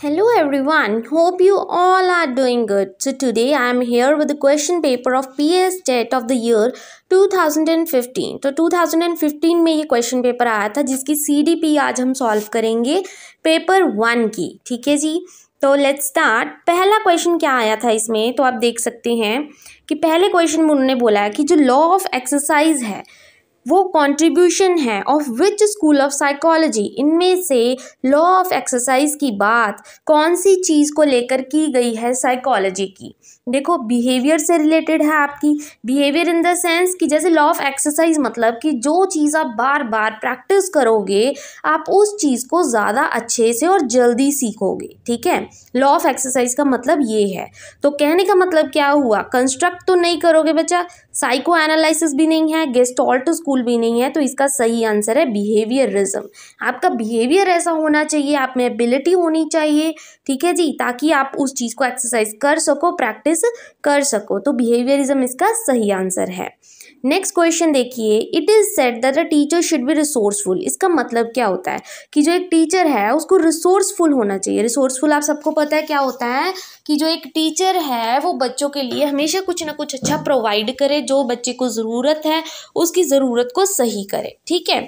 Hello everyone, hope you all are doing good. So today I am here with the question paper of PS State of the Year 2015. तो 2015 में ये question paper आया था जिसकी CDP आज हम solve करेंगे paper वन की ठीक है जी तो लेट्स स्टार्ट पहला क्वेश्चन क्या आया था इसमें तो आप देख सकते हैं कि पहले क्वेश्चन में उन्होंने बोला है कि जो लॉ ऑफ एक्सरसाइज है वो कंट्रीब्यूशन है of which school of psychology इनमें से लॉ ऑफ एक्सरसाइज की बात कौन सी चीज़ को लेकर की गई है साइकोलॉजी की देखो बिहेवियर से रिलेटेड है आपकी बिहेवियर इन द सेंस कि जैसे लॉ ऑफ एक्सरसाइज मतलब कि जो चीज़ आप बार बार प्रैक्टिस करोगे आप उस चीज़ को ज़्यादा अच्छे से और जल्दी सीखोगे ठीक है लॉ ऑफ एक्सरसाइज का मतलब ये है तो कहने का मतलब क्या हुआ कंस्ट्रक्ट तो नहीं करोगे बच्चा साइको एनालिसिस भी नहीं है गेस्टॉल्ट स्कूल भी नहीं है तो इसका सही आंसर है बिहेवियरिज्म आपका बिहेवियर ऐसा होना चाहिए आप में एबिलिटी होनी चाहिए ठीक है जी ताकि आप उस चीज़ को एक्सरसाइज कर सको प्रैक्टिस प्रैक्टिस कर सको तो बिहेवियरिज्म इसका सही आंसर है नेक्स्ट क्वेश्चन देखिए it is said that a teacher should be resourceful इसका मतलब क्या होता है कि जो एक टीचर है उसको रिसोर्सफुल होना चाहिए रिसोर्सफुल आप सबको पता है क्या होता है कि जो एक टीचर है वो बच्चों के लिए हमेशा कुछ ना कुछ अच्छा प्रोवाइड करे जो बच्चे को ज़रूरत है उसकी ज़रूरत को सही करे ठीक है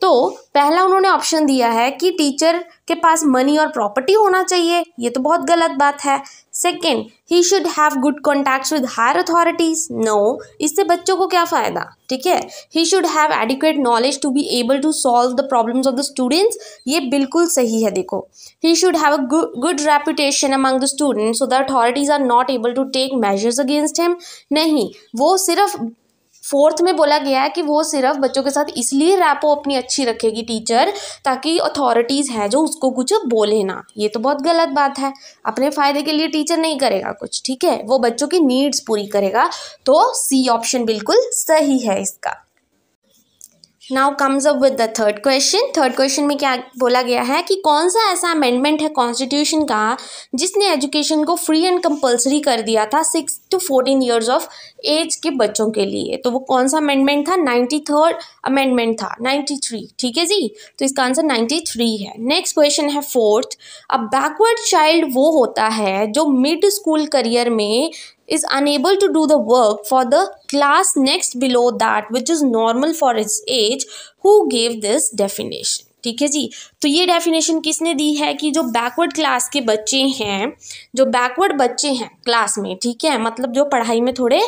तो पहला उन्होंने ऑप्शन दिया है कि टीचर के पास मनी और प्रॉपर्टी होना चाहिए ये तो बहुत गलत बात है second he should have good contacts with higher authorities no इससे बच्चों को क्या फ़ायदा ठीक है he should have adequate knowledge to be able to solve the problems of the students ये बिल्कुल सही है देखो he should have a good reputation among the students so the authorities are not able to take measures against him नहीं वो सिर्फ fourth में बोला गया है कि वो सिर्फ बच्चों के साथ इसलिए रैपो अपनी अच्छी रखेगी टीचर ताकि अथॉरिटीज़ हैं जो उसको कुछ बोले ना ये तो बहुत गलत बात है अपने फ़ायदे के लिए टीचर नहीं करेगा कुछ ठीक है वो बच्चों की नीड्स पूरी करेगा तो सी ऑप्शन बिल्कुल सही है इसका now comes up with the third question third question में क्या बोला गया है कि कौन सा ऐसा अमेंडमेंट है कॉन्स्टिट्यूशन का जिसने एजुकेशन को फ्री एंड कंपलसरी कर दिया था six to fourteen years of age के बच्चों के लिए तो वो कौन सा अमेंडमेंट था नाइन्टी थर्ड अमेंडमेंट था नाइन्टी थ्री ठीक है जी तो इसका आंसर नाइन्टी थ्री है नेक्स्ट क्वेश्चन है फोर्थ अब बैकवर्ड चाइल्ड वो होता है जो मिड स्कूल करियर में is unable to do the work for the class next below that which is normal for its age who gave this definition ठीक है जी तो ये डेफिनेशन किसने दी है कि जो बैकवर्ड क्लास के बच्चे हैं जो बैकवर्ड बच्चे हैं क्लास में ठीक है मतलब जो पढ़ाई में थोड़े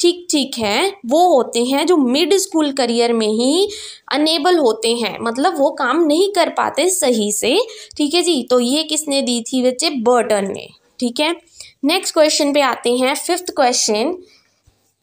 ठीक ठीक हैं वो होते हैं जो मिड स्कूल करियर में ही अनेबल होते हैं मतलब वो काम नहीं कर पाते सही से ठीक है जी तो ये किसने दी थी बच्चे बर्टन ने ठीक है नेक्स्ट क्वेश्चन पे आते हैं fifth question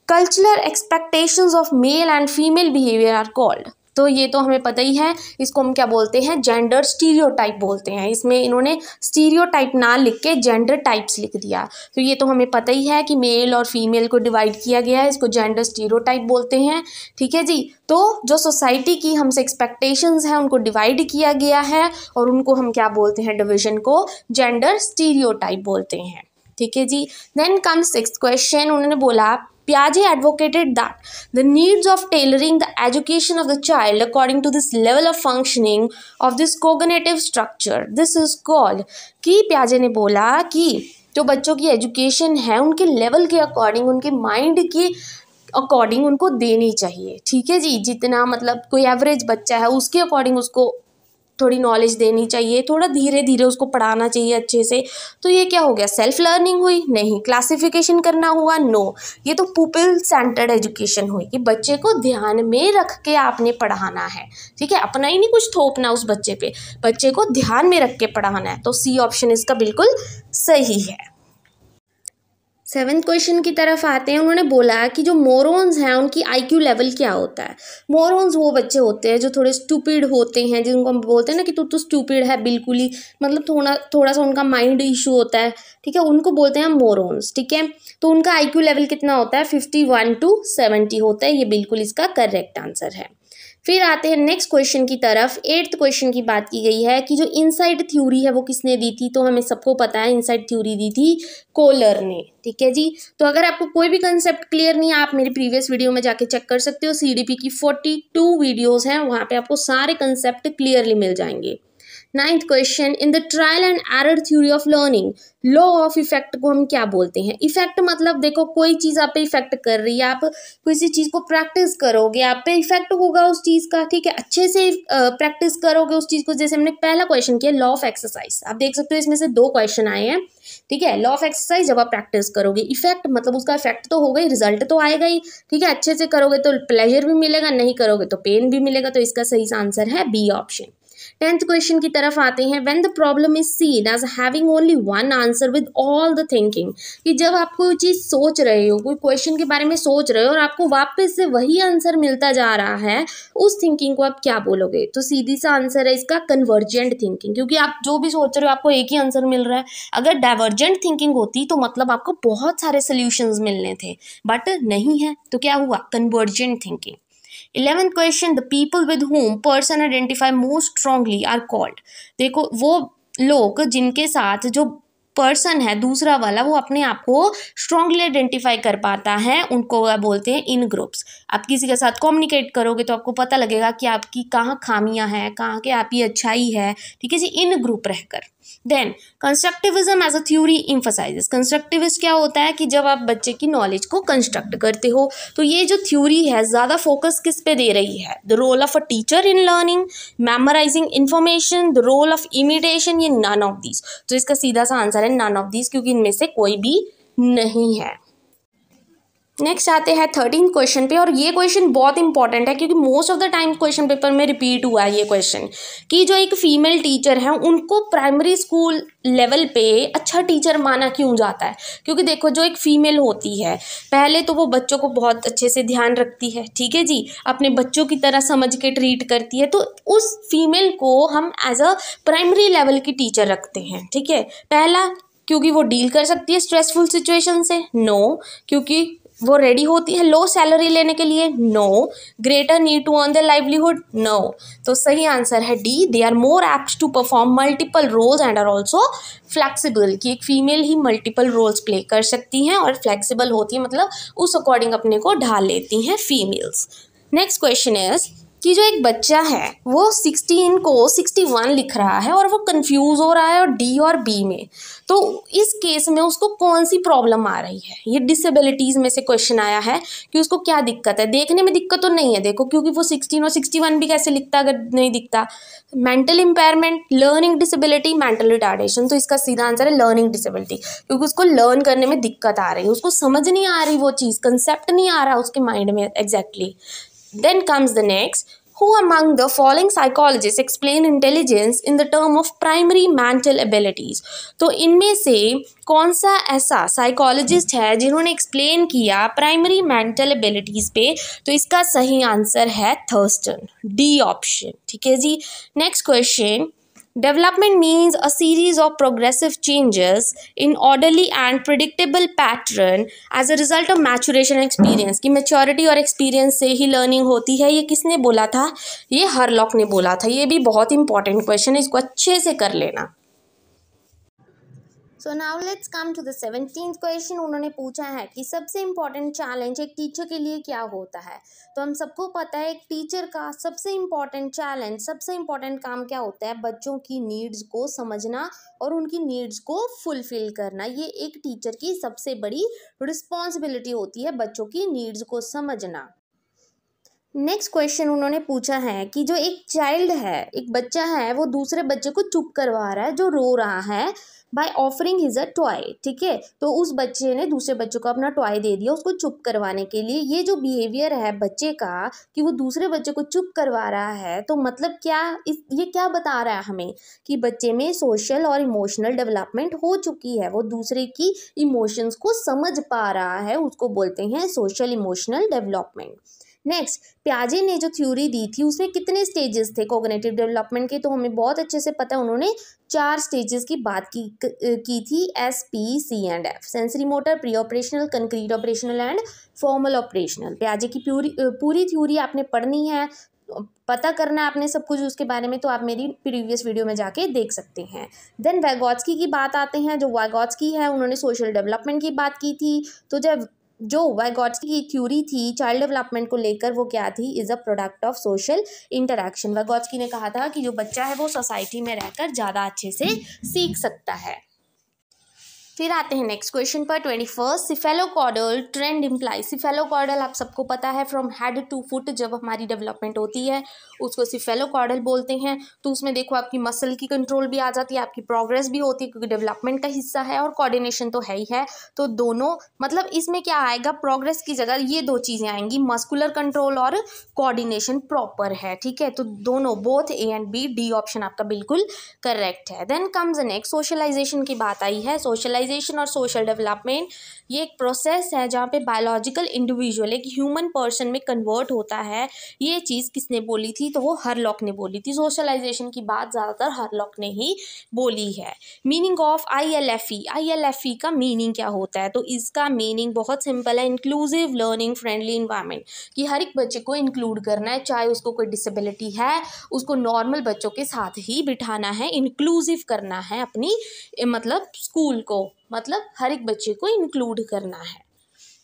cultural expectation of male and female behaviour are called तो ये तो हमें पता ही है इसको हम क्या बोलते हैं जेंडर स्टीरियोटाइप बोलते हैं इसमें इन्होंने स्टीरियोटाइप ना लिख के जेंडर टाइप्स लिख दिया तो ये तो हमें पता ही है कि मेल और फीमेल को डिवाइड किया गया है इसको जेंडर स्टीरियो बोलते हैं ठीक है जी तो जो सोसाइटी की हमसे एक्सपेक्टेशंस हैं उनको डिवाइड किया गया है और उनको हम क्या बोलते हैं डिविजन को जेंडर स्टीरियोटाइप बोलते हैं ठीक है जी देन कम सिक्स क्वेश्चन उन्होंने बोला प्याजे advocated that the needs of tailoring the education of the child according to this level of functioning of this cognitive structure this is called की प्याजे ने बोला कि जो बच्चों की एजुकेशन है उनके लेवल के अकॉर्डिंग उनके माइंड के अकॉर्डिंग उनको देनी चाहिए ठीक है जी जितना मतलब कोई एवरेज बच्चा है उसके अकॉर्डिंग उसको थोड़ी नॉलेज देनी चाहिए थोड़ा धीरे धीरे उसको पढ़ाना चाहिए अच्छे से तो ये क्या हो गया सेल्फ लर्निंग हुई नहीं क्लासिफिकेशन करना हुआ नो ये तो पीपल सेंटर्ड एजुकेशन हुई कि बच्चे को ध्यान में रख के आपने पढ़ाना है ठीक है अपना ही नहीं कुछ थोपना उस बच्चे पे बच्चे को ध्यान में रख के पढ़ाना है तो सी ऑप्शन इसका बिल्कुल सही है सेवेंथ क्वेश्चन की तरफ आते हैं उन्होंने बोला कि जो मोरोन्स हैं उनकी आईक्यू लेवल क्या होता है मोरोन्स वो बच्चे होते हैं जो थोड़े स्टूपिड होते हैं जिनको हम बोलते हैं ना कि तू तो स्टूपिड है बिल्कुल ही मतलब थोड़ा थोड़ा सा उनका माइंड इशू होता है ठीक है उनको बोलते हैं मोरोन्स ठीक है तो उनका आई लेवल कितना होता है फिफ्टी टू सेवेंटी होता है ये बिल्कुल इसका करेक्ट आंसर है फिर आते हैं नेक्स्ट क्वेश्चन की तरफ एट्थ क्वेश्चन की बात की गई है कि जो इनसाइड थ्योरी है वो किसने दी थी तो हमें सबको पता है इनसाइड थ्योरी दी थी कोलर ने ठीक है जी तो अगर आपको कोई भी कंसेप्ट क्लियर नहीं है आप मेरे प्रीवियस वीडियो में जाके चेक कर सकते हो सीडीपी की फोर्टी टू वीडियोज़ हैं वहाँ पर आपको सारे कंसेप्ट क्लियरली मिल जाएंगे ninth question in the trial and error theory of learning law of effect को हम क्या बोलते हैं इफेक्ट मतलब देखो कोई चीज़ आप पे इफेक्ट कर रही है आप किसी चीज़ को प्रैक्टिस करोगे आप पे इफेक्ट होगा उस चीज़ का ठीक है अच्छे से प्रैक्टिस करोगे उस चीज़ को जैसे हमने पहला क्वेश्चन किया लॉ ऑफ एक्सरसाइज आप देख सकते हो इसमें से दो क्वेश्चन आए हैं ठीक है लॉ ऑफ एक्सरसाइज जब आप प्रैक्टिस करोगे इफेक्ट मतलब उसका इफेक्ट तो होगा ही रिजल्ट तो आएगा ही ठीक है अच्छे से करोगे तो प्लेजर भी मिलेगा नहीं करोगे तो पेन भी मिलेगा तो इसका सही आंसर है बी ऑप्शन टेंथ क्वेश्चन की तरफ आते हैं when the problem is seen as having only one answer with all the thinking कि जब आप कोई चीज़ सोच रहे हो कोई क्वेश्चन के बारे में सोच रहे हो और आपको वापस से वही आंसर मिलता जा रहा है उस थिंकिंग को आप क्या बोलोगे तो सीधी सा आंसर है इसका कन्वर्जेंट थिंकिंग क्योंकि आप जो भी सोच रहे हो आपको एक ही आंसर मिल रहा है अगर डाइवर्जेंट थिंकिंग होती तो मतलब आपको बहुत सारे सोल्यूशंस मिलने थे बट नहीं है तो क्या हुआ convergent thinking eleventh question the people with whom person identify most strongly are called देखो वो लोग जिनके साथ जो पर्सन है दूसरा वाला वो अपने आप को स्ट्रांगली आइडेंटिफाई कर पाता है उनको बोलते हैं इन ग्रुप्स आप किसी के साथ कम्युनिकेट करोगे तो आपको पता लगेगा कि आपकी कहाँ खामियां हैं कहाँ के आपकी अच्छाई है ठीक है जी इन ग्रुप रहकर then constructivism as a theory emphasizes constructivist क्या होता है कि जब आप बच्चे की नॉलेज को कंस्ट्रक्ट करते हो तो ये जो थ्योरी है ज़्यादा फोकस किस पे दे रही है the role of a teacher in learning memorising information the role of imitation ये नन ऑफ दीज तो इसका सीधा सा आंसर है नन ऑफ दीज क्योंकि इनमें से कोई भी नहीं है नेक्स्ट आते हैं थर्टीन क्वेश्चन पे और ये क्वेश्चन बहुत इंपॉर्टेंट है क्योंकि most of the time question paper में रिपीट हुआ है ये क्वेश्चन कि जो एक फीमेल टीचर है उनको प्राइमरी स्कूल लेवल पे अच्छा टीचर माना क्यों जाता है क्योंकि देखो जो एक फीमेल होती है पहले तो वो बच्चों को बहुत अच्छे से ध्यान रखती है ठीक है जी अपने बच्चों की तरह समझ के ट्रीट करती है तो उस फीमेल को हम एज अ प्राइमरी लेवल की टीचर रखते हैं ठीक है पहला क्योंकि वो डील कर सकती है स्ट्रेसफुल सिचुएशन से नो no, क्योंकि वो रेडी होती है लो सैलरी लेने के लिए no greater need to earn the livelihood no तो सही आंसर है D they are more apt to perform multiple roles and are also flexible कि एक फीमेल ही मल्टीपल रोल्स प्ले कर सकती हैं और फ्लैक्सीबल होती है मतलब उस अकॉर्डिंग अपने को ढाल लेती हैं फीमेल्स नेक्स्ट क्वेश्चन इज़ कि जो एक बच्चा है वो सिक्सटीन को सिक्सटी वन लिख रहा है और वो कंफ्यूज हो रहा है और डी और बी में तो इस केस में उसको कौन सी प्रॉब्लम आ रही है ये डिसेबिलिटीज़ में से क्वेश्चन आया है कि उसको क्या दिक्कत है देखने में दिक्कत तो नहीं है देखो क्योंकि वो सिक्सटीन और सिक्सटी वन भी कैसे लिखता अगर नहीं दिखता mental impairment learning disability mental retardation तो इसका सीधा आंसर है लर्निंग डिसेबिलिटी क्योंकि उसको लर्न करने में दिक्कत आ रही है उसको समझ नहीं आ रही वो चीज़ कंसेप्ट नहीं आ रहा उसके माइंड में exactly exactly. Then comes the next. Who among the following psychologists explain intelligence in the term of primary mental abilities? तो इनमें से कौन सा ऐसा साइकोलॉजिस्ट है जिन्होंने एक्सप्लेन किया प्राइमरी मेंटल एबिलिटीज़ पे तो इसका सही आंसर है थर्स्टन डी ऑप्शन ठीक है जी next question Development means a series of progressive changes in orderly and predictable pattern as a result of maturation experience कि maturity और experience से ही learning होती है ये किसने बोला था ये हरलॉक ने बोला था ये भी बहुत important question है इसको अच्छे से कर लेना so now let's come to the seventeen question उन्होंने पूछा है कि सबसे इम्पॉर्टेंट चैलेंज एक टीचर के लिए क्या होता है तो हम सबको पता है एक टीचर का सबसे इम्पॉर्टेंट चैलेंज सबसे इम्पॉर्टेंट काम क्या होता है बच्चों की नीड्स को समझना और उनकी नीड्स को फुलफिल करना ये एक टीचर की सबसे बड़ी रिस्पॉन्सिबिलिटी होती है बच्चों की नीड्स को समझना नेक्स्ट क्वेश्चन उन्होंने पूछा है कि जो एक चाइल्ड है एक बच्चा है वो दूसरे बच्चे को चुप करवा रहा है जो रो रहा है by offering his a toy ठीक है तो उस बच्चे ने दूसरे बच्चे को अपना टॉय दे दिया उसको चुप करवाने के लिए ये जो बिहेवियर है बच्चे का कि वो दूसरे बच्चे को चुप करवा रहा है तो मतलब क्या इस ये क्या बता रहा है हमें कि बच्चे में सोशल और इमोशनल डेवलपमेंट हो चुकी है वो दूसरे की इमोशंस को समझ पा रहा है उसको बोलते हैं सोशल इमोशनल डेवलपमेंट नेक्स्ट प्याजे ने जो थ्योरी दी थी उसमें कितने स्टेजेस थे कोगनेटिव डेवलपमेंट के तो हमें बहुत अच्छे से पता है उन्होंने चार स्टेजेस की बात की की थी S P C and F sensory motor pre operational concrete operational and formal operational प्याजे की प्यूरी पूरी थ्योरी आपने पढ़नी है पता करना है आपने सब कुछ उसके बारे में तो आप मेरी प्रीवियस वीडियो में जाके देख सकते हैं देन वैगोत्सकी की बात आते हैं जो वैगोत्सकी है उन्होंने सोशल डेवलपमेंट की बात की थी तो जब जो वैगॉट्स की थ्योरी थी चाइल्ड डेवलपमेंट को लेकर वो क्या थी is a product of social interaction Vygotsky ने कहा था कि जो बच्चा है वो सोसाइटी में रहकर ज़्यादा अच्छे से सीख सकता है फिर आते हैं नेक्स्ट क्वेश्चन पर twenty first cephalocaudal trend imply cephalocaudal आप सबको पता है फ्रॉम हेड टू फुट जब हमारी डेवलपमेंट होती है उसको सिफेलोकॉडल बोलते हैं तो उसमें देखो आपकी मसल की कंट्रोल भी आ जाती है आपकी प्रोग्रेस भी होती है क्योंकि डेवलपमेंट का हिस्सा है और कोऑर्डिनेशन तो है ही है तो दोनों मतलब इसमें क्या आएगा प्रोग्रेस की जगह ये दो चीज़ें आएंगी मस्कुलर कंट्रोल और कॉर्डिनेशन प्रॉपर है ठीक है तो दोनों both A and B D option आपका बिल्कुल करेक्ट है देन कम्स नेक्स्ट सोशलाइजेशन की बात आई है सोशलाइज सोशलाइजेशन और सोशल डेवलपमेंट ये एक प्रोसेस है जहाँ पे बायोलॉजिकल इंडिविजुअल एक ह्यूमन पर्सन में कन्वर्ट होता है ये चीज़ किसने बोली थी तो वो हरलॉक ने बोली थी सोशलाइजेशन की बात ज़्यादातर हरलॉक ने ही बोली है meaning of I L F E I L F E का मीनिंग क्या होता है तो इसका मीनिंग बहुत सिंपल है इंक्लूसिव लर्निंग फ्रेंडली इन्वायरमेंट कि हर एक बच्चे को इंक्लूड करना है चाहे उसको कोई डिसेबिलिटी है उसको नॉर्मल बच्चों के साथ ही बिठाना है इंक्लूसिव करना है अपनी मतलब स्कूल को मतलब हर एक बच्चे को इंक्लूड करना है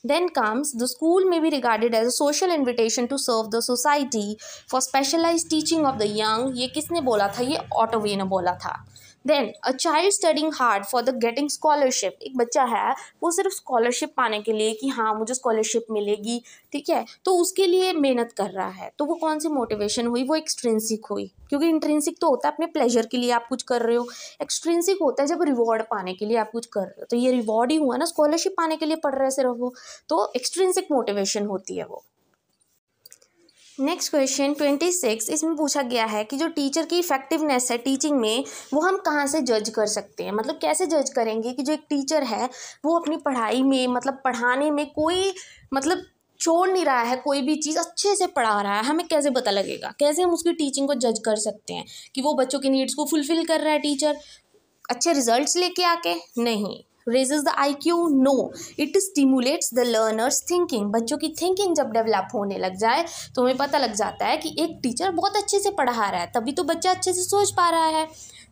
then comes the school may be regarded as a social invitation to serve the society for specialise teaching of the young ये किसने बोला था ये ऑटोवे ने बोला था then a child studying hard for the getting scholarship एक बच्चा है वो सिर्फ स्कॉलरशिप पाने के लिए कि हाँ मुझे स्कॉलरशिप मिलेगी ठीक है तो उसके लिए मेहनत कर रहा है तो वो कौन सी मोटिवेशन हुई वो एक्सट्रेंसिक हुई क्योंकि इंट्रेंसिक तो होता है अपने प्लेजर के लिए आप कुछ कर रहे हो एक्सट्रेंसिक होता है जब रिवॉर्ड पाने के लिए आप कुछ कर रहे हो तो ये रिवॉर्ड ही हुआ ना स्कॉलरशिप पाने के लिए पढ़ रहे है सिर्फ वो तो एक्सट्रेंसिक मोटिवेशन होती है वो नेक्स्ट क्वेश्चन ट्वेंटी सिक्स इसमें पूछा गया है कि जो टीचर की इफेक्टिवनेस है टीचिंग में वो हम कहाँ से जज कर सकते हैं मतलब कैसे जज करेंगे कि जो एक टीचर है वो अपनी पढ़ाई में मतलब पढ़ाने में कोई मतलब छोड़ नहीं रहा है कोई भी चीज़ अच्छे से पढ़ा रहा है हमें कैसे पता लगेगा कैसे हम उसकी टीचिंग को जज कर सकते हैं कि वो बच्चों की नीड्स को फुलफ़िल कर रहा है टीचर अच्छे रिजल्ट्स लेके आके नहीं raises the I Q no it stimulates the learners thinking बच्चों की थिंकिंग जब डेवलप होने लग जाए तो हमें पता लग जाता है कि एक टीचर बहुत अच्छे से पढ़ा रहा है तभी तो बच्चा अच्छे से सोच पा रहा है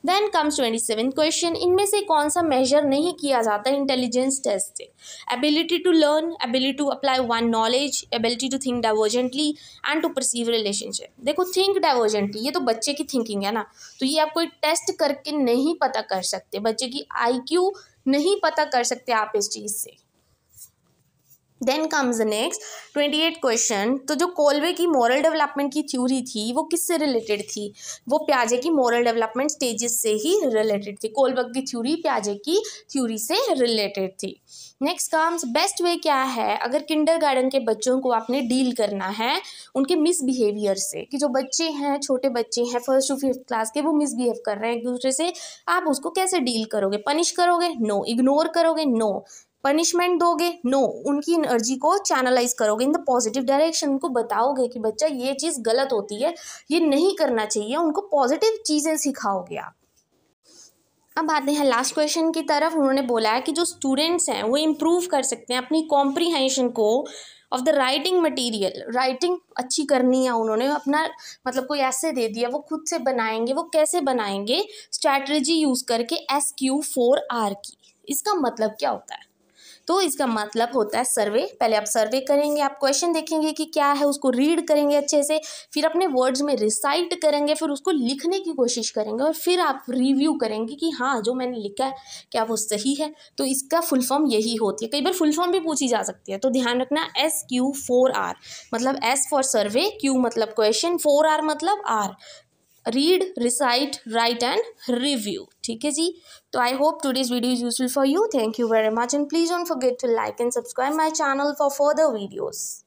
then comes twenty seven question इनमें से कौन सा मेजर नहीं किया जाता इंटेलिजेंस टेस्ट से ability to learn ability to apply one knowledge ability to think divergently and to perceive relationship देखो थिंक डाइवर्जेंटली ये तो बच्चे की थिंकिंग है ना तो ये आप कोई टेस्ट करके नहीं पता कर सकते बच्चे की आई क्यू नहीं पता कर सकते आप इस चीज़ से then comes next twenty eight question तो जो कोलवे की मॉरल डेवलपमेंट की थ्योरी थी वो किससे रिलेटेड थी वो प्याजे की मॉरल डेवलपमेंट स्टेजेस से ही रिलेटेड थी कोलबर्ग की थ्योरी प्याजे की थ्योरी से रिलेटेड थी नेक्स्ट काम्स बेस्ट वे क्या है अगर किंडर गार्डन के बच्चों को आपने डील करना है उनके मिसबिहेवियर से कि जो बच्चे हैं छोटे बच्चे हैं फर्स्ट टू फिफ्थ क्लास के वो मिसबिहेव कर रहे हैं एक दूसरे से आप उसको कैसे डील करोगे पनिश करोगे नो no. इग्नोर करोगे नो no. पनिशमेंट दोगे नो no. उनकी एनर्जी को चैनलाइज करोगे इन द पॉजिटिव डायरेक्शन उनको बताओगे कि बच्चा ये चीज़ गलत होती है ये नहीं करना चाहिए उनको पॉजिटिव चीज़ें सिखाओगे आप अब आते हैं लास्ट क्वेश्चन की तरफ उन्होंने बोला है कि जो स्टूडेंट्स हैं वो इम्प्रूव कर सकते हैं अपनी कॉम्प्रीहेंशन को of the writing material writing अच्छी करनी है उन्होंने अपना मतलब कोई ऐसे दे दिया वो खुद से बनाएंगे वो कैसे बनाएंगे स्ट्रैटेजी यूज़ करके एस क्यू फोर आर की इसका मतलब क्या होता है तो इसका मतलब होता है सर्वे पहले आप सर्वे करेंगे आप क्वेश्चन देखेंगे कि क्या है उसको रीड करेंगे अच्छे से फिर अपने वर्ड्स में रिसाइट करेंगे फिर उसको लिखने की कोशिश करेंगे और फिर आप रिव्यू करेंगे कि हाँ जो मैंने लिखा है क्या वो सही है तो इसका फुल फॉर्म यही होती है कई बार फुल फॉर्म भी पूछी जा सकती है तो ध्यान रखना एस क्यू फोर आर मतलब एस फॉर सर्वे क्यू मतलब क्वेश्चन फोर आर मतलब R read recite write and review ठीक है जी तो I hope today's video is useful for you thank you very much and please don't forget to like and subscribe my channel for further videos